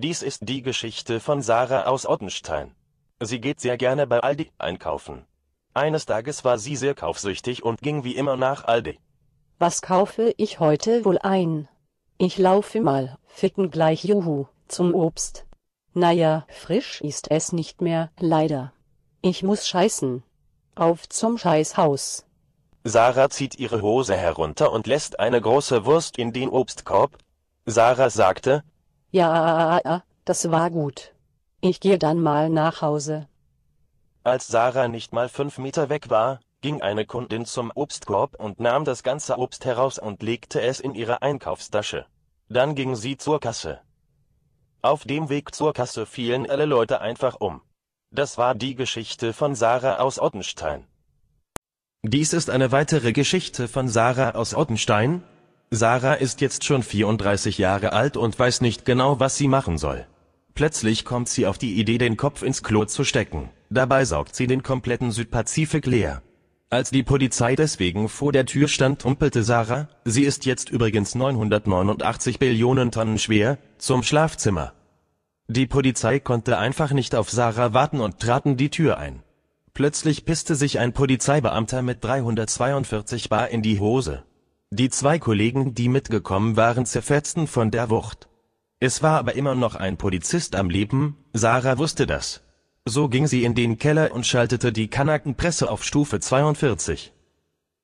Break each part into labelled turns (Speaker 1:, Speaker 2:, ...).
Speaker 1: Dies ist die Geschichte von Sarah aus Ottenstein. Sie geht sehr gerne bei Aldi einkaufen. Eines Tages war sie sehr kaufsüchtig und ging wie immer nach Aldi.
Speaker 2: Was kaufe ich heute wohl ein? Ich laufe mal, ficken gleich Juhu, zum Obst. Naja, frisch ist es nicht mehr, leider. Ich muss scheißen. Auf zum Scheißhaus.
Speaker 1: Sarah zieht ihre Hose herunter und lässt eine große Wurst in den Obstkorb. Sarah sagte,
Speaker 2: ja, das war gut. Ich gehe dann mal nach Hause.
Speaker 1: Als Sarah nicht mal fünf Meter weg war, ging eine Kundin zum Obstkorb und nahm das ganze Obst heraus und legte es in ihre Einkaufstasche. Dann ging sie zur Kasse. Auf dem Weg zur Kasse fielen alle Leute einfach um. Das war die Geschichte von Sarah aus Ottenstein. Dies ist eine weitere Geschichte von Sarah aus Ottenstein, Sarah ist jetzt schon 34 Jahre alt und weiß nicht genau, was sie machen soll. Plötzlich kommt sie auf die Idee, den Kopf ins Klo zu stecken. Dabei saugt sie den kompletten Südpazifik leer. Als die Polizei deswegen vor der Tür stand, humpelte Sarah, sie ist jetzt übrigens 989 Billionen Tonnen schwer, zum Schlafzimmer. Die Polizei konnte einfach nicht auf Sarah warten und traten die Tür ein. Plötzlich pisste sich ein Polizeibeamter mit 342 Bar in die Hose. Die zwei Kollegen, die mitgekommen waren, zerfetzten von der Wucht. Es war aber immer noch ein Polizist am Leben, Sarah wusste das. So ging sie in den Keller und schaltete die Kanakenpresse auf Stufe 42.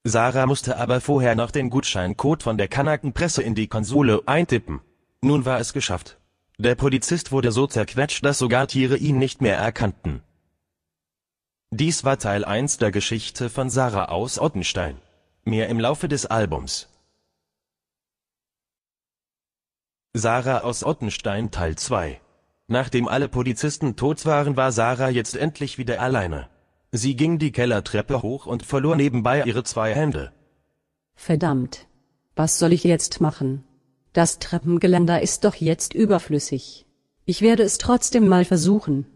Speaker 1: Sarah musste aber vorher noch den Gutscheincode von der Kanakenpresse in die Konsole eintippen. Nun war es geschafft. Der Polizist wurde so zerquetscht, dass sogar Tiere ihn nicht mehr erkannten. Dies war Teil 1 der Geschichte von Sarah aus Ottenstein mehr im Laufe des Albums. Sarah aus Ottenstein Teil 2 Nachdem alle Polizisten tot waren, war Sarah jetzt endlich wieder alleine. Sie ging die Kellertreppe hoch und verlor nebenbei ihre zwei Hände.
Speaker 2: Verdammt. Was soll ich jetzt machen? Das Treppengeländer ist doch jetzt überflüssig. Ich werde es trotzdem mal versuchen.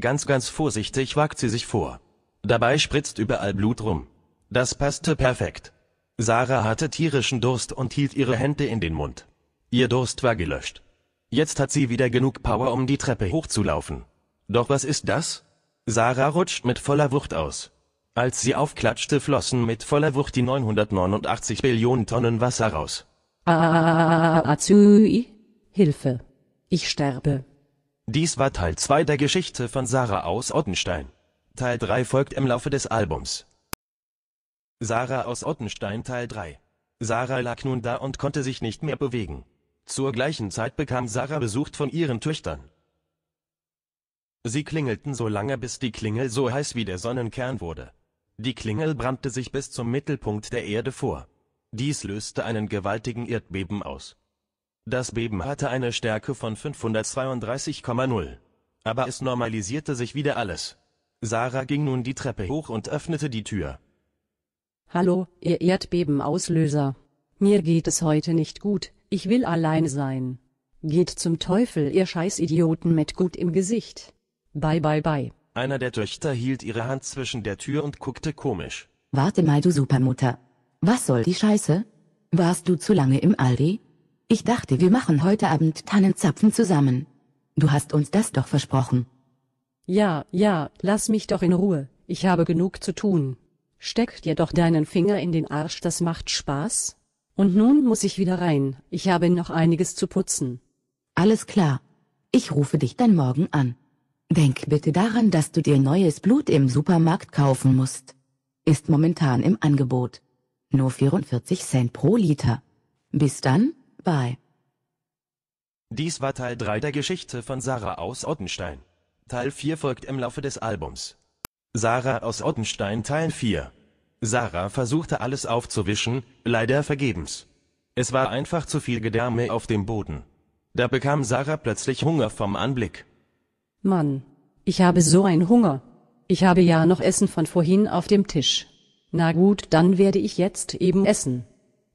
Speaker 1: Ganz, ganz vorsichtig wagt sie sich vor. Dabei spritzt überall Blut rum. Das passte perfekt. Sarah hatte tierischen Durst und hielt ihre Hände in den Mund. Ihr Durst war gelöscht. Jetzt hat sie wieder genug Power, um die Treppe hochzulaufen. Doch was ist das? Sarah rutscht mit voller Wucht aus. Als sie aufklatschte, flossen mit voller Wucht die 989 Billionen Tonnen Wasser raus.
Speaker 2: Ah, ah, ah, ah, Azui. Hilfe. Ich sterbe.
Speaker 1: Dies war Teil 2 der Geschichte von Sarah aus Ottenstein. Teil 3 folgt im Laufe des Albums. Sarah aus Ottenstein Teil 3. Sarah lag nun da und konnte sich nicht mehr bewegen. Zur gleichen Zeit bekam Sarah besucht von ihren Töchtern. Sie klingelten so lange, bis die Klingel so heiß wie der Sonnenkern wurde. Die Klingel brannte sich bis zum Mittelpunkt der Erde vor. Dies löste einen gewaltigen Erdbeben aus. Das Beben hatte eine Stärke von 532,0. Aber es normalisierte sich wieder alles. Sarah ging nun die Treppe hoch und öffnete die Tür.
Speaker 2: Hallo, ihr Erdbebenauslöser. Mir geht es heute nicht gut, ich will allein sein. Geht zum Teufel, ihr Scheißidioten mit gut im Gesicht. Bye bye bye.
Speaker 1: Einer der Töchter hielt ihre Hand zwischen der Tür und guckte komisch.
Speaker 2: Warte mal, du Supermutter. Was soll die Scheiße? Warst du zu lange im Aldi? Ich dachte, wir machen heute Abend Tannenzapfen zusammen. Du hast uns das doch versprochen. Ja, ja, lass mich doch in Ruhe, ich habe genug zu tun. Steck dir doch deinen Finger in den Arsch, das macht Spaß. Und nun muss ich wieder rein, ich habe noch einiges zu putzen. Alles klar. Ich rufe dich dann morgen an. Denk bitte daran, dass du dir neues Blut im Supermarkt kaufen musst. Ist momentan im Angebot. Nur 44 Cent pro Liter. Bis dann, bye.
Speaker 1: Dies war Teil 3 der Geschichte von Sarah aus Ottenstein. Teil 4 folgt im Laufe des Albums. Sarah aus Ottenstein Teil 4. Sarah versuchte alles aufzuwischen, leider vergebens. Es war einfach zu viel Gedärme auf dem Boden. Da bekam Sarah plötzlich Hunger vom Anblick. Mann, ich
Speaker 2: habe so einen Hunger. Ich habe ja noch Essen von vorhin auf dem Tisch. Na gut, dann werde ich jetzt eben essen.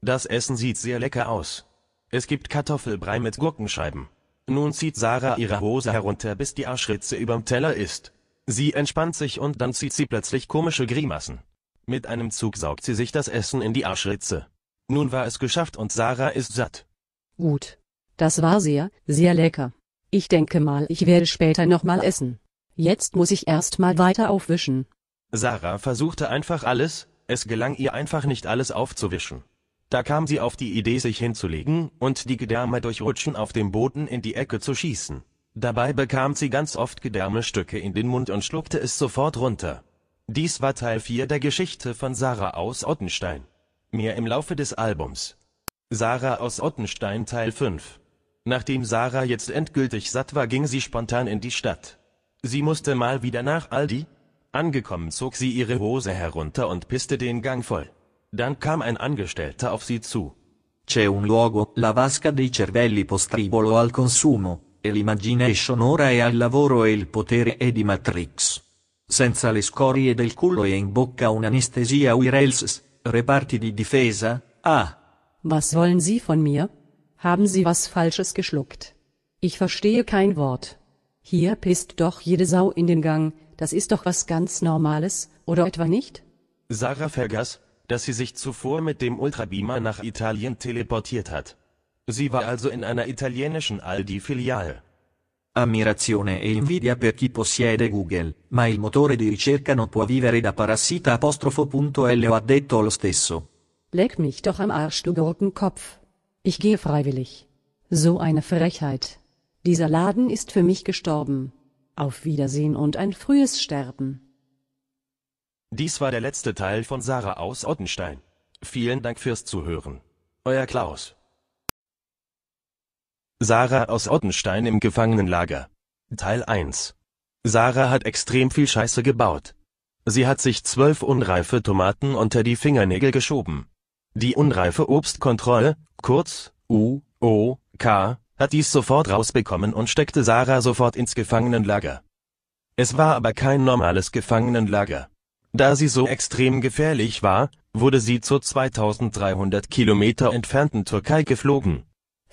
Speaker 1: Das Essen sieht sehr lecker aus. Es gibt Kartoffelbrei mit Gurkenscheiben. Nun zieht Sarah ihre Hose herunter, bis die Arschritze überm Teller ist. Sie entspannt sich und dann zieht sie plötzlich komische Grimassen. Mit einem Zug saugt sie sich das Essen in die Arschritze. Nun war es geschafft und Sarah ist satt.
Speaker 2: Gut. Das war sehr, sehr lecker. Ich denke mal, ich werde später nochmal essen. Jetzt muss ich erstmal weiter aufwischen.
Speaker 1: Sarah versuchte einfach alles, es gelang ihr einfach nicht alles aufzuwischen. Da kam sie auf die Idee, sich hinzulegen und die Gedärme durch Rutschen auf dem Boden in die Ecke zu schießen. Dabei bekam sie ganz oft Gedärmestücke in den Mund und schluckte es sofort runter. Dies war Teil 4 der Geschichte von Sarah aus Ottenstein. Mehr im Laufe des Albums. Sarah aus Ottenstein Teil 5. Nachdem Sarah jetzt endgültig satt war, ging sie spontan in die Stadt. Sie musste mal wieder nach Aldi. Angekommen zog sie ihre Hose herunter und pisste den Gang voll. Dann kam ein Angestellter auf sie zu. C'è un luogo, la vasca dei cervelli postribolo al consumo e l'immagination ora è e al lavoro e il potere è e di Matrix. Senza le scorie del culo e in bocca un'anestesia Wirels, Reparti di difesa, ah.
Speaker 2: Was wollen Sie von mir? Haben Sie was Falsches geschluckt? Ich verstehe kein Wort. Hier pisst doch jede Sau in den Gang, das ist doch was ganz Normales, oder etwa nicht?
Speaker 1: Sarah vergaß, dass sie sich zuvor mit dem Ultrabeamer nach Italien teleportiert hat. Sie war also in einer italienischen Aldi-Filiale. Ammirazione e invidia per chi possiede Google, ma il motore di ricerca non può vivere da parassita apostrofo.l ha detto lo stesso.
Speaker 2: Leck mich doch am Arsch, du Gurkenkopf. Ich gehe freiwillig. So eine Frechheit. Dieser Laden ist für mich gestorben. Auf Wiedersehen und ein frühes Sterben.
Speaker 1: Dies war der letzte Teil von Sarah aus Ottenstein. Vielen Dank fürs Zuhören. Euer Klaus. Sarah aus Ottenstein im Gefangenenlager. Teil 1. Sarah hat extrem viel Scheiße gebaut. Sie hat sich zwölf unreife Tomaten unter die Fingernägel geschoben. Die unreife Obstkontrolle, kurz U, O, K, hat dies sofort rausbekommen und steckte Sarah sofort ins Gefangenenlager. Es war aber kein normales Gefangenenlager. Da sie so extrem gefährlich war, wurde sie zur 2300 Kilometer entfernten Türkei geflogen.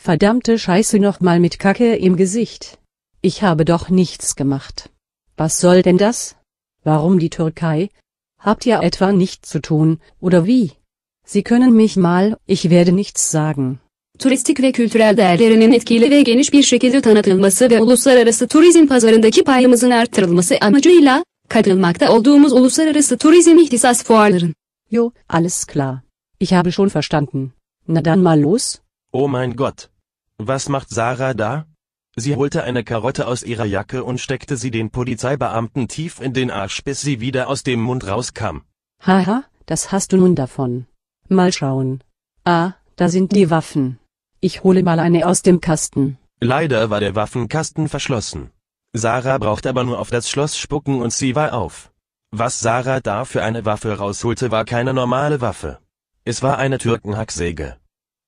Speaker 2: Verdammte Scheiße nochmal mit Kacke im Gesicht. Ich habe doch nichts gemacht. Was soll denn das? Warum die Türkei? Habt ihr etwa nichts zu tun, oder wie? Sie können mich mal, ich werde nichts sagen. turistik ve kültürel değerlerinin etkili ve geniş bir şekilde tanıtılması ve uluslararası turizm pazarındaki payımızın artırılması amacıyla, katılmakta olduğumuz uluslararası turizm ihtisas fuarların. Jo, alles klar. Ich habe schon verstanden. Na dann mal los.
Speaker 1: Oh mein Gott, was macht Sarah da? Sie holte eine Karotte aus ihrer Jacke und steckte sie den Polizeibeamten tief in den Arsch, bis sie wieder aus dem Mund rauskam.
Speaker 2: Haha, das hast du nun davon. Mal schauen. Ah, da sind die Waffen. Ich hole mal eine aus dem
Speaker 1: Kasten. Leider war der Waffenkasten verschlossen. Sarah brauchte aber nur auf das Schloss spucken und sie war auf. Was Sarah da für eine Waffe rausholte, war keine normale Waffe. Es war eine Türkenhacksäge.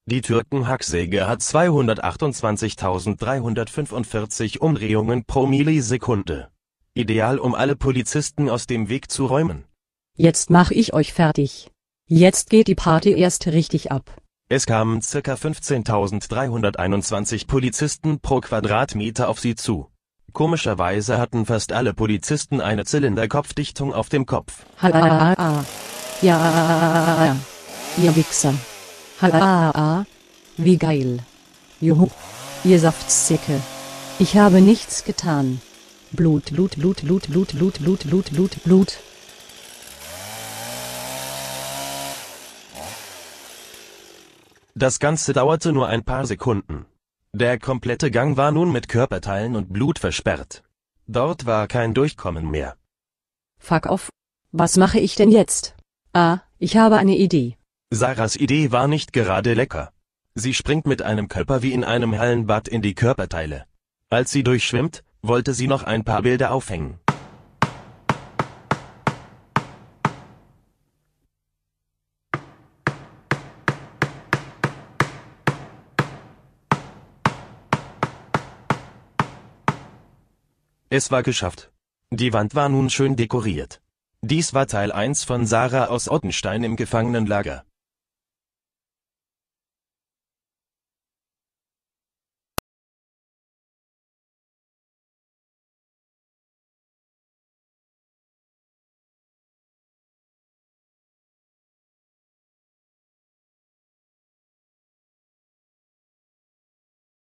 Speaker 1: Die Türken-Hacksäge hat 228.345 Umdrehungen pro Millisekunde. Ideal um alle Polizisten aus dem Weg zu räumen.
Speaker 2: Jetzt mach ich euch fertig. Jetzt geht die Party erst richtig ab.
Speaker 1: Es kamen ca. 15.321 Polizisten pro Quadratmeter auf sie zu. Komischerweise hatten fast alle Polizisten eine Zylinderkopfdichtung auf dem Kopf. Ha,
Speaker 2: ha, ha, ha. Ja, ihr Wichser. Hahaha. Wie geil. Juhu. Ihr Saftsäcke. Ich habe nichts getan. Blut, Blut, Blut, Blut, Blut, Blut, Blut, Blut, Blut, Blut.
Speaker 1: Das Ganze dauerte nur ein paar Sekunden. Der komplette Gang war nun mit Körperteilen und Blut versperrt. Dort war kein Durchkommen mehr.
Speaker 2: Fuck off. Was mache ich denn jetzt? Ah, ich habe eine
Speaker 1: Idee. Sarahs Idee war nicht gerade lecker. Sie springt mit einem Körper wie in einem Hallenbad in die Körperteile. Als sie durchschwimmt, wollte sie noch ein paar Bilder aufhängen. Es war geschafft. Die Wand war nun schön dekoriert. Dies war Teil 1 von Sarah aus Ottenstein im Gefangenenlager.